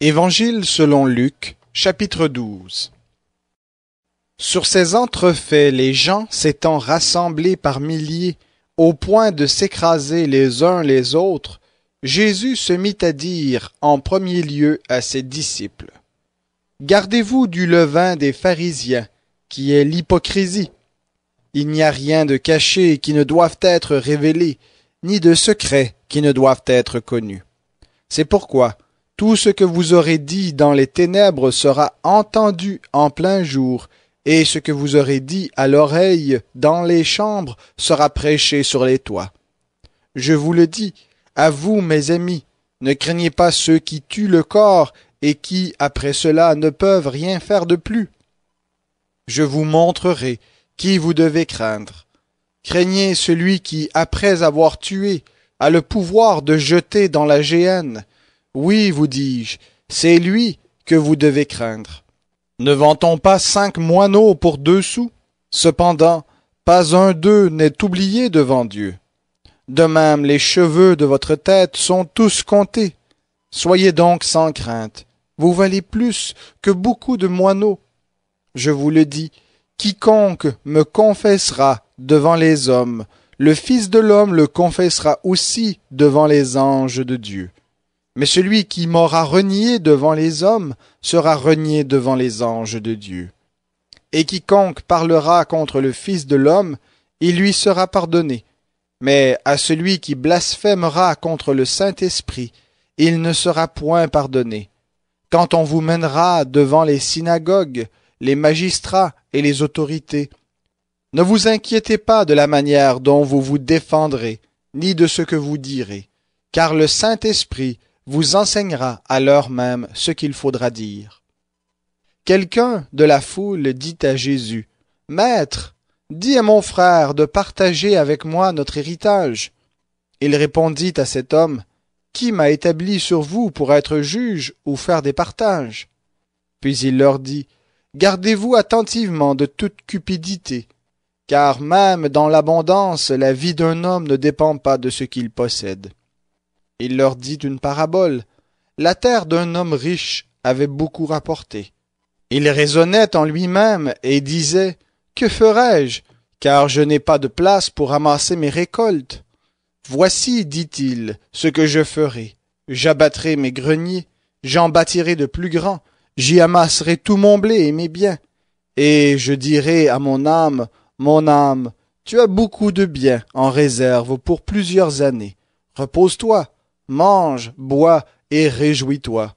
Évangile selon Luc, chapitre 12 Sur ces entrefaits, les gens s'étant rassemblés par milliers, au point de s'écraser les uns les autres, Jésus se mit à dire en premier lieu à ses disciples Gardez-vous du levain des pharisiens, qui est l'hypocrisie. Il n'y a rien de caché qui ne doive être révélé, ni de secret qui ne doivent être connus. C'est pourquoi, tout ce que vous aurez dit dans les ténèbres sera entendu en plein jour, et ce que vous aurez dit à l'oreille dans les chambres sera prêché sur les toits. Je vous le dis, à vous, mes amis, ne craignez pas ceux qui tuent le corps et qui, après cela, ne peuvent rien faire de plus. Je vous montrerai qui vous devez craindre. Craignez celui qui, après avoir tué, a le pouvoir de jeter dans la géhenne, oui, vous dis-je, c'est lui que vous devez craindre. Ne vend-on pas cinq moineaux pour deux sous Cependant, pas un d'eux n'est oublié devant Dieu. De même, les cheveux de votre tête sont tous comptés. Soyez donc sans crainte. Vous valez plus que beaucoup de moineaux. Je vous le dis, quiconque me confessera devant les hommes, le Fils de l'homme le confessera aussi devant les anges de Dieu. Mais celui qui m'aura renié devant les hommes sera renié devant les anges de Dieu. Et quiconque parlera contre le Fils de l'homme, il lui sera pardonné. Mais à celui qui blasphémera contre le Saint-Esprit, il ne sera point pardonné. Quand on vous mènera devant les synagogues, les magistrats et les autorités, ne vous inquiétez pas de la manière dont vous vous défendrez, ni de ce que vous direz, car le Saint-Esprit vous enseignera à l'heure même ce qu'il faudra dire. Quelqu'un de la foule dit à Jésus, Maître, dis à mon frère de partager avec moi notre héritage. Il répondit à cet homme, Qui m'a établi sur vous pour être juge ou faire des partages Puis il leur dit, Gardez-vous attentivement de toute cupidité, car même dans l'abondance, la vie d'un homme ne dépend pas de ce qu'il possède. Il leur dit une parabole. La terre d'un homme riche avait beaucoup rapporté. Il raisonnait en lui-même et disait Que ferai-je Car je n'ai pas de place pour amasser mes récoltes. Voici, dit-il, ce que je ferai. J'abattrai mes greniers, j'en bâtirai de plus grands, j'y amasserai tout mon blé et mes biens. Et je dirai à mon âme, Mon âme, tu as beaucoup de biens en réserve pour plusieurs années. Repose-toi, mange, bois et réjouis-toi.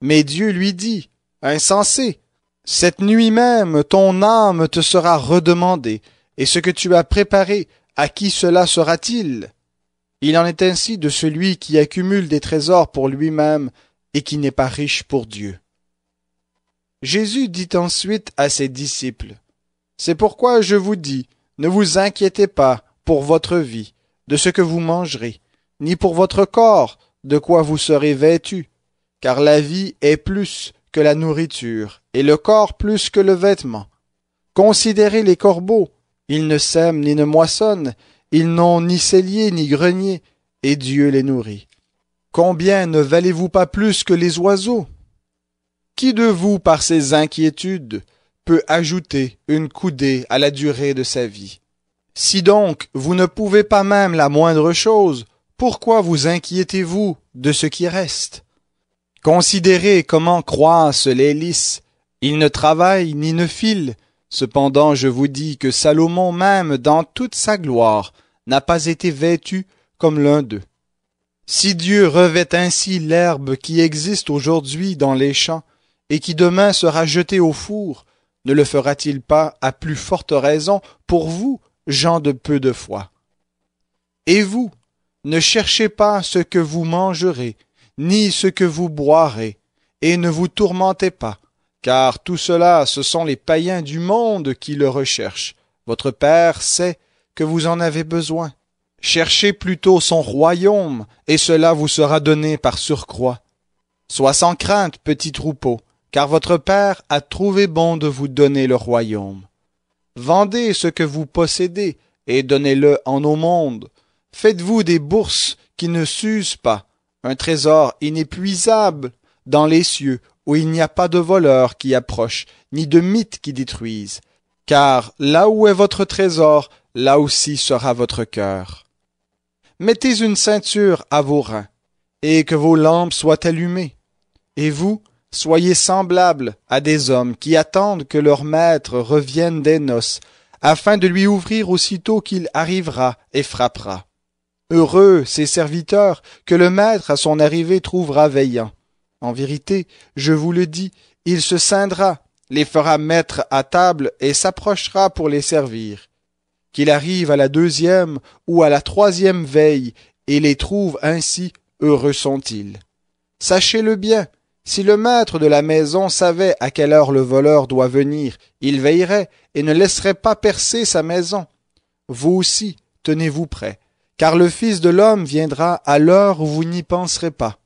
Mais Dieu lui dit, Insensé, cette nuit même ton âme te sera redemandée, et ce que tu as préparé, à qui cela sera-t-il Il en est ainsi de celui qui accumule des trésors pour lui-même et qui n'est pas riche pour Dieu. Jésus dit ensuite à ses disciples, C'est pourquoi je vous dis, ne vous inquiétez pas pour votre vie, de ce que vous mangerez, ni pour votre corps, de quoi vous serez vêtus, car la vie est plus que la nourriture, et le corps plus que le vêtement. Considérez les corbeaux, ils ne sèment ni ne moissonnent, ils n'ont ni cellier ni grenier, et Dieu les nourrit. Combien ne valez-vous pas plus que les oiseaux Qui de vous, par ses inquiétudes, peut ajouter une coudée à la durée de sa vie Si donc vous ne pouvez pas même la moindre chose, pourquoi vous inquiétez-vous de ce qui reste Considérez comment croissent les lys. Ils ne travaillent ni ne filent. Cependant, je vous dis que Salomon même, dans toute sa gloire, n'a pas été vêtu comme l'un d'eux. Si Dieu revêt ainsi l'herbe qui existe aujourd'hui dans les champs et qui demain sera jetée au four, ne le fera-t-il pas à plus forte raison pour vous, gens de peu de foi Et vous, ne cherchez pas ce que vous mangerez, ni ce que vous boirez, et ne vous tourmentez pas, car tout cela ce sont les païens du monde qui le recherchent. Votre Père sait que vous en avez besoin. Cherchez plutôt son royaume, et cela vous sera donné par surcroît. Sois sans crainte, petit troupeau, car votre Père a trouvé bon de vous donner le royaume. Vendez ce que vous possédez, et donnez-le en au monde. Faites-vous des bourses qui ne s'usent pas, un trésor inépuisable dans les cieux, où il n'y a pas de voleurs qui approchent, ni de mythes qui détruisent. Car là où est votre trésor, là aussi sera votre cœur. Mettez une ceinture à vos reins, et que vos lampes soient allumées. Et vous, soyez semblables à des hommes qui attendent que leur maître revienne des noces, afin de lui ouvrir aussitôt qu'il arrivera et frappera. Heureux ses serviteurs que le maître à son arrivée trouvera veillant. En vérité, je vous le dis, il se scindra, les fera mettre à table et s'approchera pour les servir. Qu'il arrive à la deuxième ou à la troisième veille et les trouve ainsi, heureux sont-ils. Sachez-le bien, si le maître de la maison savait à quelle heure le voleur doit venir, il veillerait et ne laisserait pas percer sa maison. Vous aussi, tenez-vous prêts, car le Fils de l'homme viendra à l'heure où vous n'y penserez pas.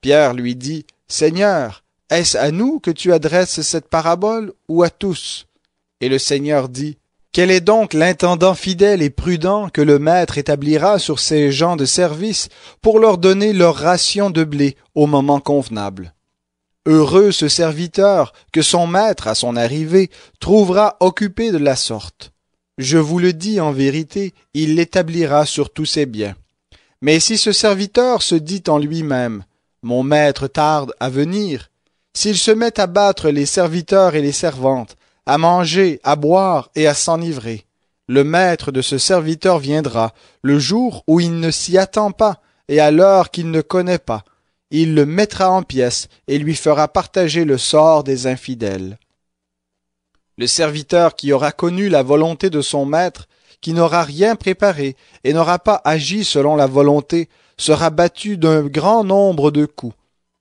Pierre lui dit, Seigneur, est-ce à nous que tu adresses cette parabole ou à tous Et le Seigneur dit, Quel est donc l'intendant fidèle et prudent que le Maître établira sur ces gens de service pour leur donner leur ration de blé au moment convenable Heureux ce serviteur que son Maître, à son arrivée, trouvera occupé de la sorte. Je vous le dis en vérité, il l'établira sur tous ses biens. Mais si ce serviteur se dit en lui-même, Mon maître tarde à venir, s'il se met à battre les serviteurs et les servantes, à manger, à boire et à s'enivrer, le maître de ce serviteur viendra le jour où il ne s'y attend pas et à l'heure qu'il ne connaît pas. Il le mettra en pièces et lui fera partager le sort des infidèles. Le serviteur qui aura connu la volonté de son maître, qui n'aura rien préparé et n'aura pas agi selon la volonté, sera battu d'un grand nombre de coups.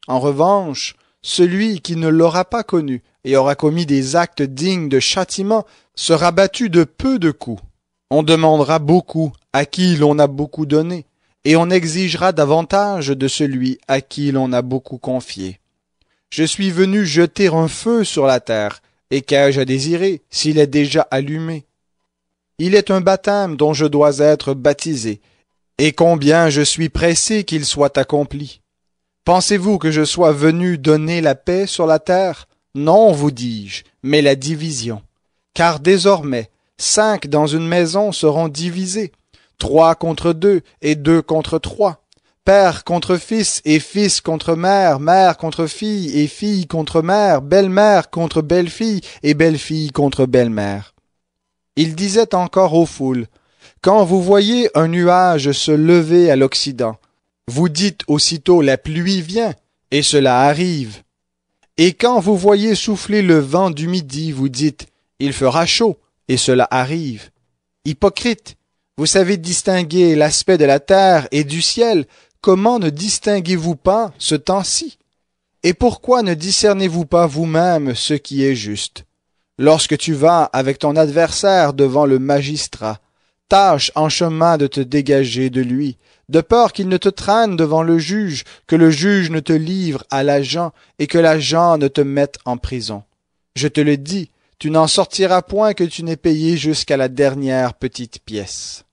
En revanche, celui qui ne l'aura pas connu et aura commis des actes dignes de châtiment sera battu de peu de coups. On demandera beaucoup à qui l'on a beaucoup donné, et on exigera davantage de celui à qui l'on a beaucoup confié. Je suis venu jeter un feu sur la terre, et qu'ai-je à désirer s'il est déjà allumé Il est un baptême dont je dois être baptisé, et combien je suis pressé qu'il soit accompli. Pensez-vous que je sois venu donner la paix sur la terre Non, vous dis-je, mais la division. Car désormais, cinq dans une maison seront divisés, trois contre deux et deux contre trois. Père contre fils et fils contre mère, mère contre fille et fille contre mère, belle-mère contre belle-fille et belle-fille contre belle-mère. Il disait encore aux foules, Quand vous voyez un nuage se lever à l'Occident, vous dites aussitôt la pluie vient, et cela arrive. Et quand vous voyez souffler le vent du midi, vous dites Il fera chaud, et cela arrive. Hypocrite, vous savez distinguer l'aspect de la terre et du ciel, Comment ne distinguez-vous pas ce temps-ci Et pourquoi ne discernez-vous pas vous-même ce qui est juste Lorsque tu vas avec ton adversaire devant le magistrat, tâche en chemin de te dégager de lui, de peur qu'il ne te traîne devant le juge, que le juge ne te livre à l'agent et que l'agent ne te mette en prison. Je te le dis, tu n'en sortiras point que tu n'aies payé jusqu'à la dernière petite pièce.